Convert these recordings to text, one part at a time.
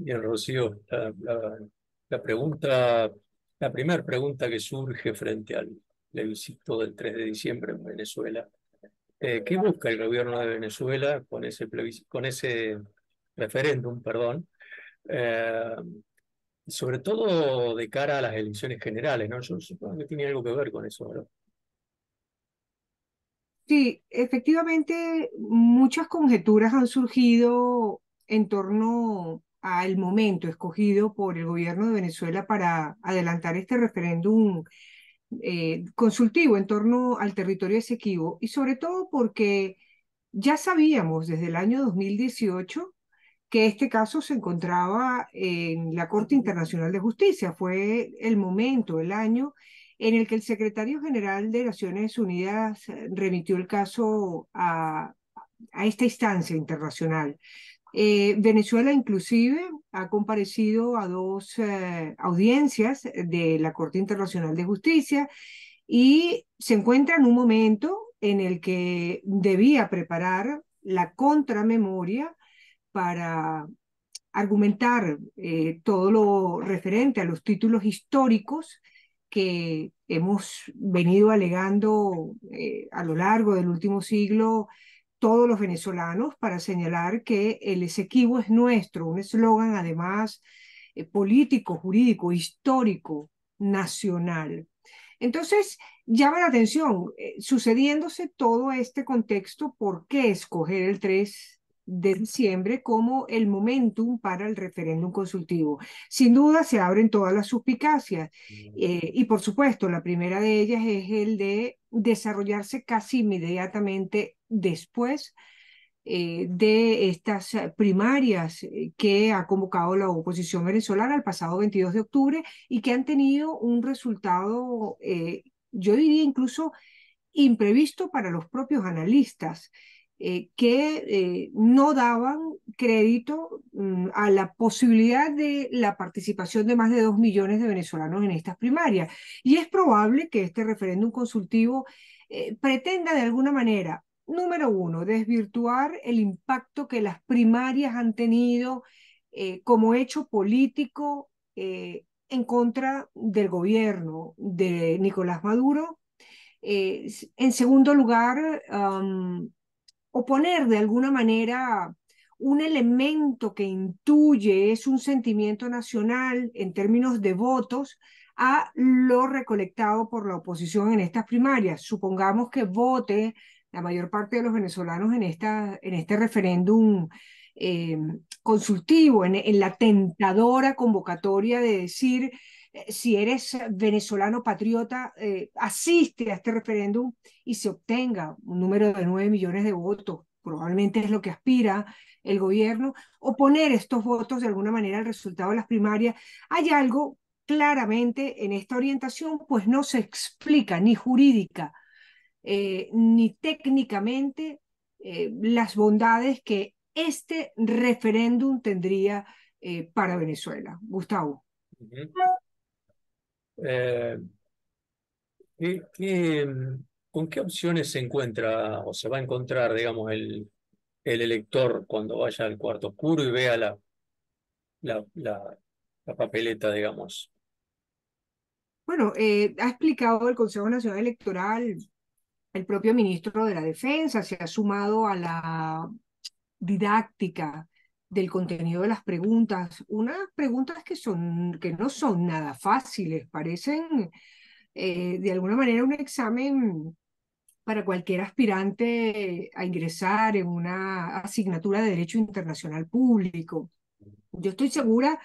Bien, Rocío, la, pregunta, la primera pregunta que surge frente al plebiscito del 3 de diciembre en Venezuela, eh, ¿qué busca el gobierno de Venezuela con ese con ese referéndum, perdón? Eh, sobre todo de cara a las elecciones generales, ¿no? Yo supongo que tiene algo que ver con eso, ¿verdad? Sí, efectivamente, muchas conjeturas han surgido en torno al momento escogido por el gobierno de Venezuela para adelantar este referéndum eh, consultivo en torno al territorio esequivo y sobre todo porque ya sabíamos desde el año 2018 que este caso se encontraba en la Corte Internacional de Justicia. Fue el momento, el año en el que el secretario general de Naciones Unidas remitió el caso a, a esta instancia internacional. Eh, Venezuela inclusive ha comparecido a dos eh, audiencias de la Corte Internacional de Justicia y se encuentra en un momento en el que debía preparar la contramemoria para argumentar eh, todo lo referente a los títulos históricos que hemos venido alegando a lo largo del último siglo todos los venezolanos para señalar que el esequivo es nuestro, un eslogan además eh, político, jurídico, histórico, nacional. Entonces, llama la atención, eh, sucediéndose todo este contexto, ¿por qué escoger el 3 de diciembre como el momentum para el referéndum consultivo? Sin duda se abren todas las suspicacias mm. eh, y por supuesto la primera de ellas es el de desarrollarse casi inmediatamente después eh, de estas eh, primarias eh, que ha convocado la oposición venezolana el pasado 22 de octubre y que han tenido un resultado, yo diría incluso imprevisto para los propios analistas. Eh, que eh, no daban crédito mm, a la posibilidad de la participación de más de dos millones de venezolanos en estas primarias. Y es probable que este referéndum consultivo eh, pretenda de alguna manera, número uno, desvirtuar el impacto que las primarias han tenido como hecho político en contra del gobierno de Nicolás Maduro. en segundo lugar, o poner de alguna manera un elemento que intuye es un sentimiento nacional en términos de votos a lo recolectado por la oposición en estas primarias. Supongamos que vote la mayor parte de los venezolanos en, esta, en este referéndum eh, consultivo, en, en, la tentadora convocatoria de decir eh, si eres venezolano patriota, eh, asiste a este referéndum y se obtenga un número de nueve millones de votos, probablemente es lo que aspira el gobierno, o poner estos votos de alguna manera al resultado de las primarias. Hay algo claramente en esta orientación, pues no se explica ni jurídica eh, ni técnicamente las bondades que este referéndum tendría para Venezuela. Gustavo. Eh, con qué opciones se encuentra o se va a encontrar, digamos, el, el elector cuando vaya al cuarto oscuro y vea la, la, la, papeleta, digamos? Bueno, eh, ha explicado el Consejo Nacional Electoral, el propio ministro de la Defensa se ha sumado a la didáctica del contenido de las preguntas, unas preguntas que, son, que no son nada fáciles, parecen eh, de alguna manera un examen para cualquier aspirante a ingresar en una asignatura de Derecho Internacional Público. Yo estoy segura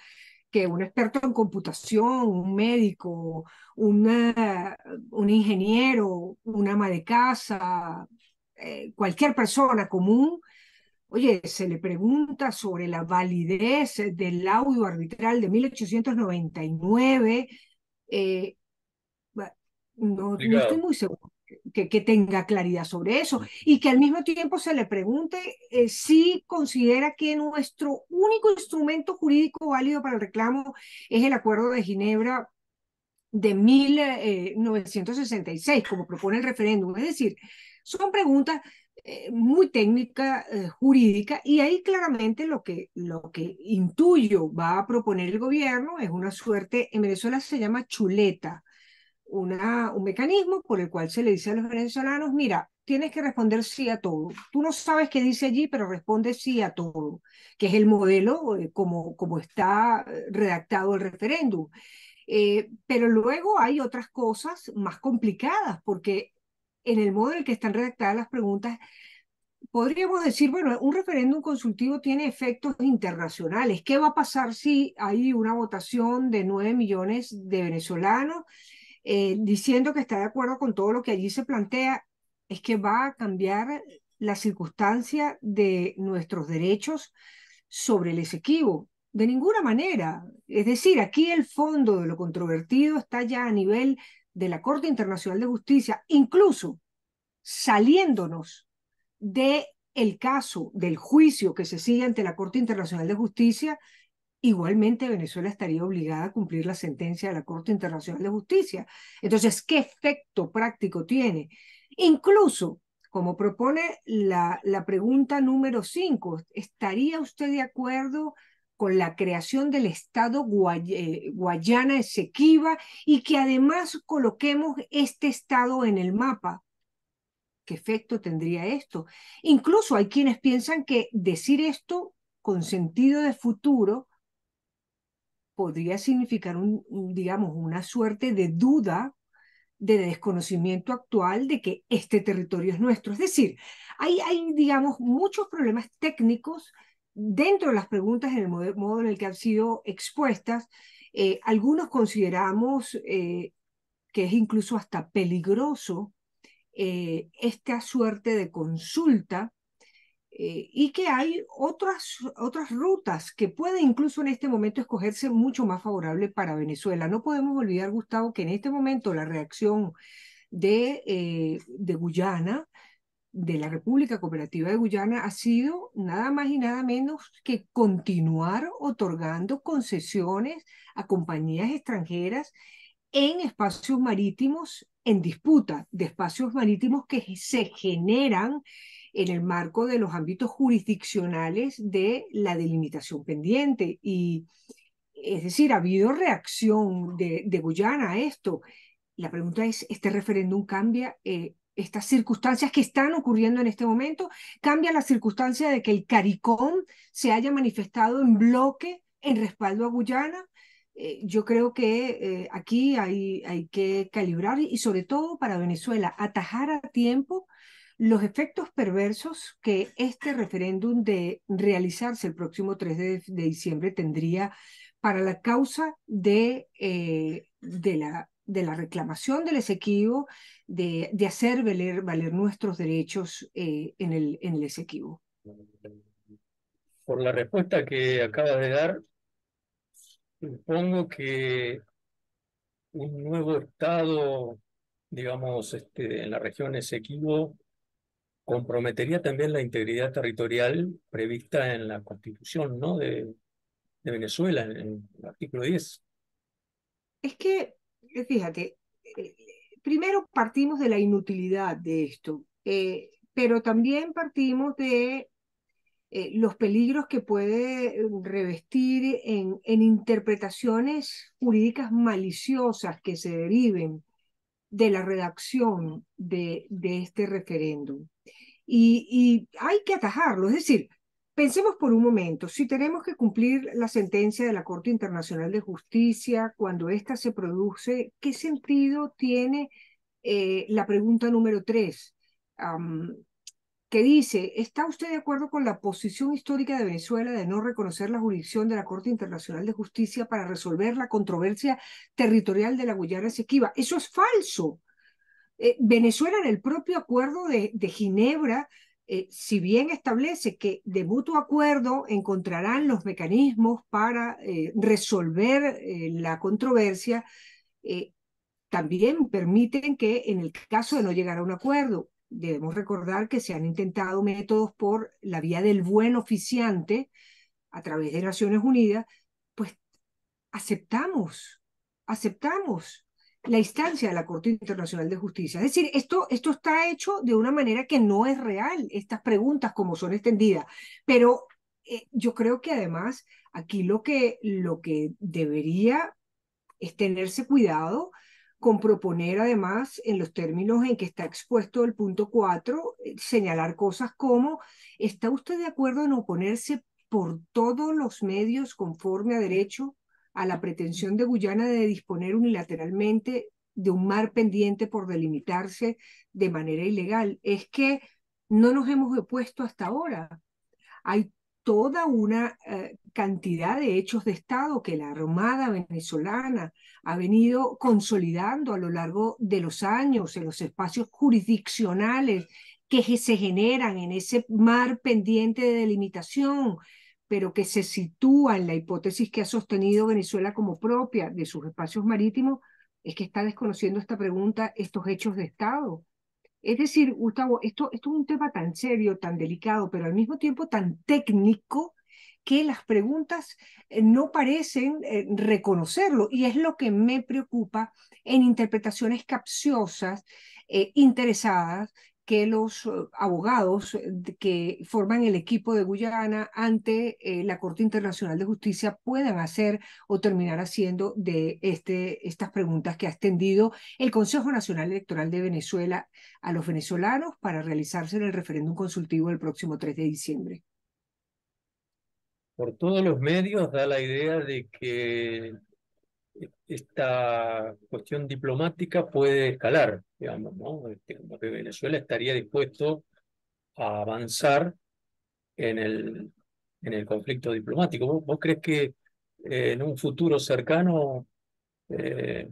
que un experto en computación, un médico, una, un ingeniero, un ama de casa, eh, cualquier persona común Oye, se le pregunta sobre la validez del audio arbitral de 1899. Eh, no, estoy muy seguro que, que, tenga claridad sobre eso. Mm. Y que al mismo tiempo se le pregunte eh, si considera que nuestro único instrumento jurídico válido para el reclamo es el Acuerdo de Ginebra de 1966, eh, como propone el referéndum. Es decir, son preguntas eh, muy técnica eh, jurídica y ahí claramente lo que, lo que intuyo va a proponer el gobierno es una suerte, en Venezuela se llama chuleta, una, un mecanismo por el cual se le dice a los venezolanos, mira, tienes que responder sí a todo. Tú no sabes qué dice allí, pero responde sí a todo, que es el modelo eh, como, como está redactado el referéndum. pero luego hay otras cosas más complicadas, porque en el modo en el que están redactadas las preguntas, podríamos decir, bueno, un referéndum consultivo tiene efectos internacionales. ¿Qué va a pasar si hay una votación de nueve millones de venezolanos eh, diciendo que está de acuerdo con todo lo que allí se plantea? Es que va a cambiar la circunstancia de nuestros derechos sobre el Esequibo. De ninguna manera. Es decir, aquí el fondo de lo controvertido está ya a nivel de la Corte Internacional de Justicia, incluso saliéndonos de el caso del juicio que se sigue ante la Corte Internacional de Justicia, igualmente Venezuela estaría obligada a cumplir la sentencia de la Corte Internacional de Justicia. Entonces, ¿qué efecto práctico tiene? Incluso, como propone la, la pregunta número 5, ¿estaría usted de acuerdo con la creación del Estado eh, Guayana Esequiba y que además coloquemos este Estado en el mapa. ¿Qué efecto tendría esto? Incluso hay quienes piensan que decir esto con sentido de futuro podría significar, digamos, una suerte de duda, de desconocimiento actual de que este territorio es nuestro. Es decir, hay, hay digamos, muchos problemas técnicos dentro de las preguntas en el modo, en el que han sido expuestas, eh, algunos consideramos eh, que es incluso hasta peligroso eh, esta suerte de consulta y que hay otras, otras rutas que pueden incluso en este momento escogerse mucho más favorable para Venezuela. No podemos olvidar, Gustavo, que en este momento la reacción de, de Guyana de la República Cooperativa de Guyana ha sido nada más y nada menos que continuar otorgando concesiones a compañías extranjeras en espacios marítimos en disputa, de espacios marítimos que se generan en el marco de los ámbitos jurisdiccionales de la delimitación pendiente. Y es decir, ha habido reacción de, Guyana a esto. La pregunta es, ¿este referéndum cambia eh, estas circunstancias que están ocurriendo en este momento, cambia la circunstancia de que el CARICOM se haya manifestado en bloque en respaldo a Guyana. Eh, yo creo que eh, aquí hay, hay que calibrar y sobre todo para Venezuela, atajar a tiempo los efectos perversos que este referéndum de realizarse el próximo 3 de, diciembre tendría para la causa de, eh, de la de la reclamación del Esequibo, de, de hacer valer, valer, nuestros derechos eh, en, el, en el Esequibo. Por la respuesta que acaba de dar, supongo que un nuevo Estado, digamos, este, en la región Esequibo, comprometería también la integridad territorial prevista en la Constitución ¿no? de, Venezuela, en, en el artículo 10. Es que eh, fíjate, eh, primero partimos de la inutilidad de esto, eh, pero también partimos de los peligros que puede revestir en, interpretaciones jurídicas maliciosas que se deriven de la redacción de, este referéndum. y hay que atajarlo, es decir, Pensemos por un momento, si tenemos que cumplir la sentencia de la Corte Internacional de Justicia, cuando ésta se produce, ¿qué sentido tiene eh, la pregunta número tres? que dice, ¿está usted de acuerdo con la posición histórica de Venezuela de no reconocer la jurisdicción de la Corte Internacional de Justicia para resolver la controversia territorial de la Guyana Esequiba? Eso es falso. Eh, Venezuela en el propio acuerdo de Ginebra eh, si bien establece que de mutuo acuerdo encontrarán los mecanismos para eh, resolver eh, la controversia, también permiten que en el caso de no llegar a un acuerdo, debemos recordar que se han intentado métodos por la vía del buen oficiante a través de Naciones Unidas, pues aceptamos, aceptamos la instancia de la Corte Internacional de Justicia. Es decir, esto, esto está hecho de una manera que no es real, estas preguntas como son extendidas, pero eh, yo creo que además aquí lo que, lo que debería es tenerse cuidado con proponer además en los términos en que está expuesto el punto 4, eh, señalar cosas como, ¿está usted de acuerdo en oponerse por todos los medios conforme a derecho a la pretensión de Guyana de disponer unilateralmente de un mar pendiente por delimitarse de manera ilegal. Es que no nos hemos opuesto hasta ahora. Hay toda una eh, cantidad de hechos de Estado que la Armada venezolana ha venido consolidando a lo largo de los años en los espacios jurisdiccionales que se generan en ese mar pendiente de delimitación pero que se sitúa en la hipótesis que ha sostenido Venezuela como propia de sus espacios marítimos, es que está desconociendo esta pregunta, estos hechos de Estado. Es decir, Gustavo, esto, es un tema tan serio, tan delicado, pero al mismo tiempo tan técnico, que las preguntas eh, no parecen eh, reconocerlo y es lo que me preocupa en interpretaciones capciosas, eh, interesadas, que los eh, abogados eh, que forman el equipo de Guyana ante eh, la Corte Internacional de Justicia puedan hacer o terminar haciendo de este, estas preguntas que ha extendido el Consejo Nacional Electoral de Venezuela a los venezolanos para realizarse en el referéndum consultivo el próximo 3 de diciembre. Por todos los medios da la idea de que esta cuestión diplomática puede escalar, digamos, ¿no? Este, Venezuela estaría dispuesto a avanzar en el, en el conflicto diplomático. ¿Vos, crees que eh, en un futuro cercano eh,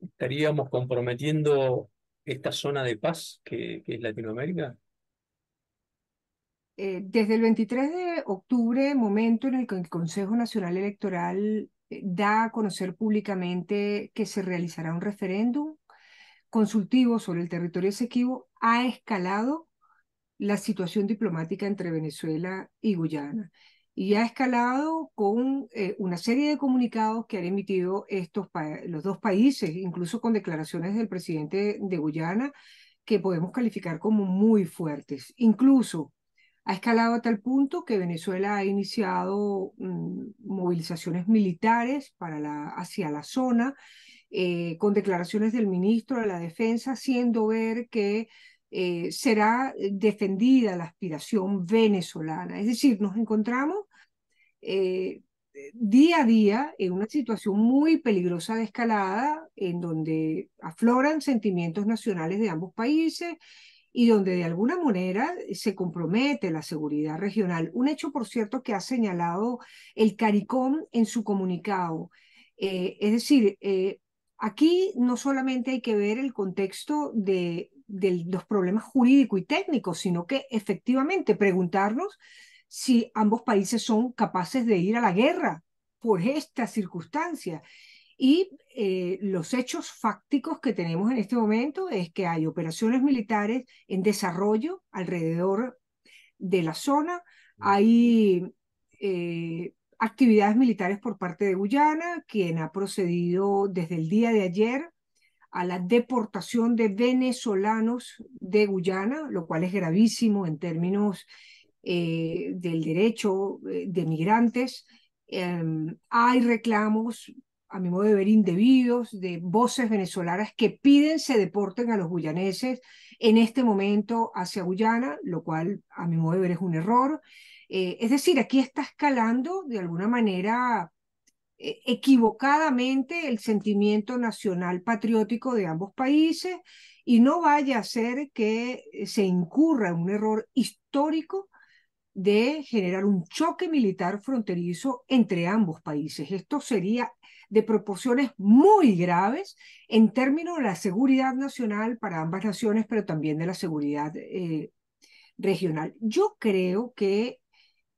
estaríamos comprometiendo esta zona de paz que, es Latinoamérica? Eh, desde el 23 de octubre, momento en el que el Consejo Nacional Electoral eh, da a conocer públicamente que se realizará un referéndum consultivo sobre el territorio exequivo, ha escalado la situación diplomática entre Venezuela y Guyana. Y ha escalado con eh, una serie de comunicados que han emitido estos los dos países, incluso con declaraciones del presidente de Guyana, que podemos calificar como muy fuertes. Incluso ha escalado a tal punto que Venezuela ha iniciado mm, movilizaciones militares hacia la zona, eh, con declaraciones del ministro de la Defensa haciendo ver que eh, será defendida la aspiración venezolana. Es decir, nos encontramos eh, día a día en una situación muy peligrosa de escalada en donde afloran sentimientos nacionales de ambos países y donde de alguna manera se compromete la seguridad regional. Un hecho, por cierto, que ha señalado el CARICOM en su comunicado. Eh, es decir, eh, aquí no solamente hay que ver el contexto de, los problemas jurídicos y técnicos, sino que efectivamente preguntarnos si ambos países son capaces de ir a la guerra por esta circunstancia. Y eh, los hechos fácticos que tenemos en este momento es que hay operaciones militares en desarrollo alrededor de la zona, hay eh, actividades militares por parte de Guyana, quien ha procedido desde el día de ayer a la deportación de venezolanos de Guyana, lo cual es gravísimo en términos eh, del derecho de migrantes. Em, hay reclamos a mi modo de ver, indebidos, de voces venezolanas que piden se deporten a los guyaneses en este momento hacia Guyana, lo cual a mi modo de ver es un error. Eh, es decir, aquí está escalando de alguna manera eh, equivocadamente el sentimiento nacional patriótico de ambos países y no vaya a ser que eh, se incurra un error histórico de generar un choque militar fronterizo entre ambos países. Esto sería de proporciones muy graves en términos de la seguridad nacional para ambas naciones, pero también de la seguridad eh, regional. Yo creo que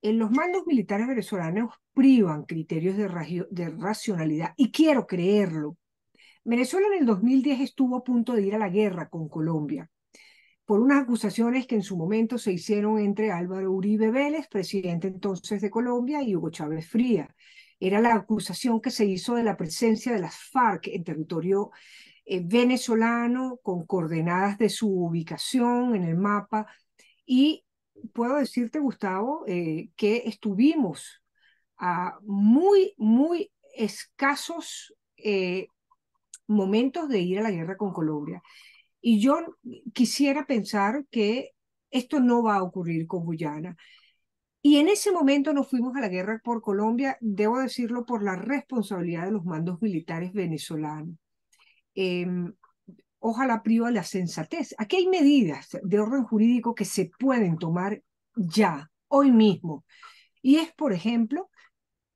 en los mandos militares venezolanos privan criterios de, de racionalidad y quiero creerlo. Venezuela en el 2010 estuvo a punto de ir a la guerra con Colombia por unas acusaciones que en su momento se hicieron entre Álvaro Uribe Vélez, presidente entonces de Colombia, y Hugo Chávez Fría era la acusación que se hizo de la presencia de las FARC en territorio eh, venezolano con coordenadas de su ubicación en el mapa. Y puedo decirte, Gustavo, eh, que estuvimos a muy, muy escasos eh, momentos de ir a la guerra con Colombia. Y yo quisiera pensar que esto no va a ocurrir con Guyana. Y en ese momento nos fuimos a la guerra por Colombia, debo decirlo, por la responsabilidad de los mandos militares venezolanos. Em, ojalá priva la sensatez. Aquí hay medidas de orden jurídico que se pueden tomar ya, hoy mismo. Y es, por ejemplo,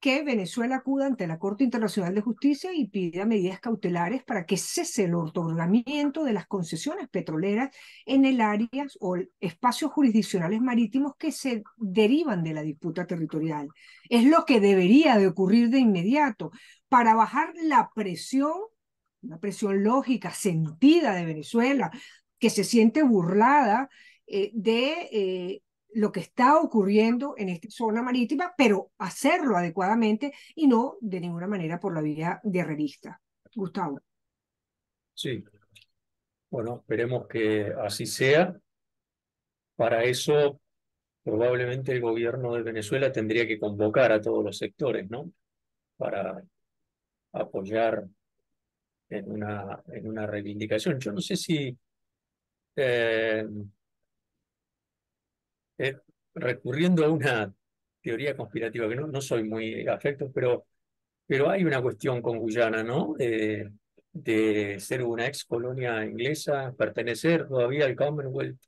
que Venezuela acuda ante la Corte Internacional de Justicia y pida medidas cautelares para que cese el otorgamiento de las concesiones petroleras en el área o espacios jurisdiccionales marítimos que se derivan de la disputa territorial. Es lo que debería de ocurrir de inmediato para bajar la presión, una presión lógica, sentida de Venezuela, que se siente burlada eh, de eh, lo que está ocurriendo en esta zona marítima, pero hacerlo adecuadamente y no de ninguna manera por la vía de revista. Gustavo. Sí. Bueno, esperemos que así sea. Para eso, probablemente el gobierno de Venezuela tendría que convocar a todos los sectores, ¿no? Para apoyar en una, en una reivindicación. Yo no sé si eh, eh, recurriendo a una teoría conspirativa, que no, soy muy afecto, pero, pero hay una cuestión con Guyana, ¿no? Eh, de ser una ex colonia inglesa, pertenecer todavía al Commonwealth.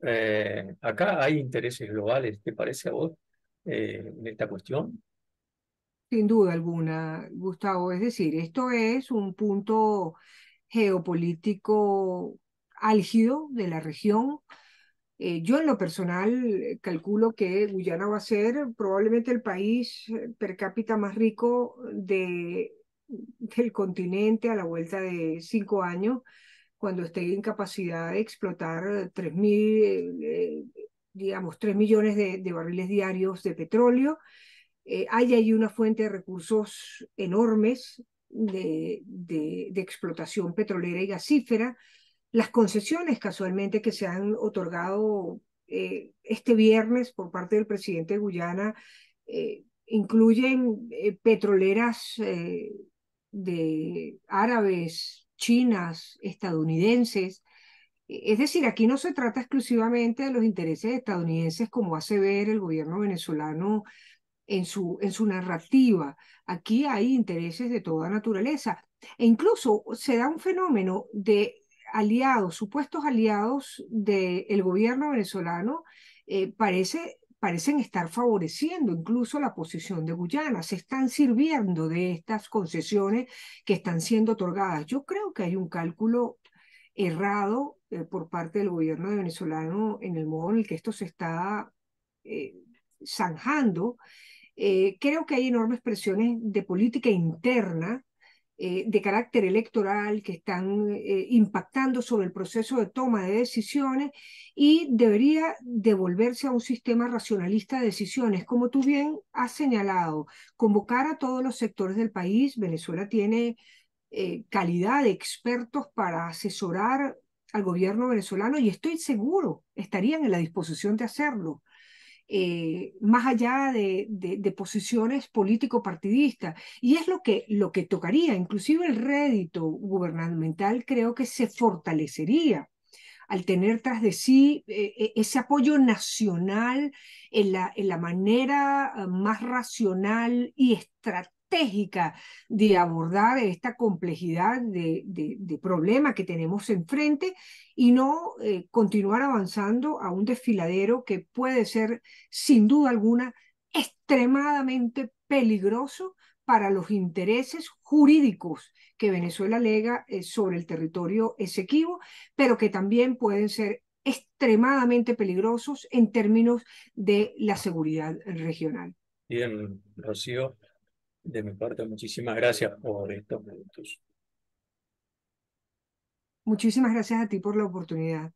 Eh, acá hay intereses globales, ¿te parece a vos en esta cuestión? Sin duda alguna, Gustavo. Es decir, esto es un punto geopolítico álgido de la región eh, yo en lo personal eh, calculo que Guyana va a ser probablemente el país eh, per cápita más rico del continente a la vuelta de cinco años, cuando esté en capacidad de explotar tres digamos, 3 millones de, barriles diarios de petróleo. hay ahí una fuente de recursos enormes de explotación petrolera y gasífera las concesiones casualmente que se han otorgado eh, este viernes por parte del presidente Guyana eh, incluyen eh, petroleras de árabes, chinas, estadounidenses. Es decir, aquí no se trata exclusivamente de los intereses estadounidenses como hace ver el gobierno venezolano en su, en su narrativa. Aquí hay intereses de toda naturaleza. E incluso se da un fenómeno de aliados, supuestos aliados del gobierno venezolano, eh, parece, parecen estar favoreciendo incluso la posición de Guyana, se están sirviendo de estas concesiones que están siendo otorgadas. Yo creo que hay un cálculo errado eh, por parte del gobierno de venezolano en el modo en el que esto se está eh, zanjando. creo que hay enormes presiones de política interna eh, de carácter electoral que están eh, impactando sobre el proceso de toma de decisiones y debería devolverse a un sistema racionalista de decisiones. Como tú bien has señalado, convocar a todos los sectores del país, Venezuela tiene eh, calidad de expertos para asesorar al gobierno venezolano y estoy seguro estarían en la disposición de hacerlo. Eh, más allá de, posiciones político-partidistas. Y es lo que, lo que tocaría, inclusive el rédito gubernamental creo que se fortalecería al tener tras de sí eh, e, ese apoyo nacional en la, en la manera eh, más racional y estratégica de abordar esta complejidad de, problema que tenemos enfrente y no eh, continuar avanzando a un desfiladero que puede ser, sin duda alguna, extremadamente peligroso para los intereses jurídicos que Venezuela alega eh, sobre el territorio esequibo, pero que también pueden ser extremadamente peligrosos en términos de la seguridad regional. Bien, Rocío. De mi parte, muchísimas gracias por estos minutos. Muchísimas gracias a ti por la oportunidad.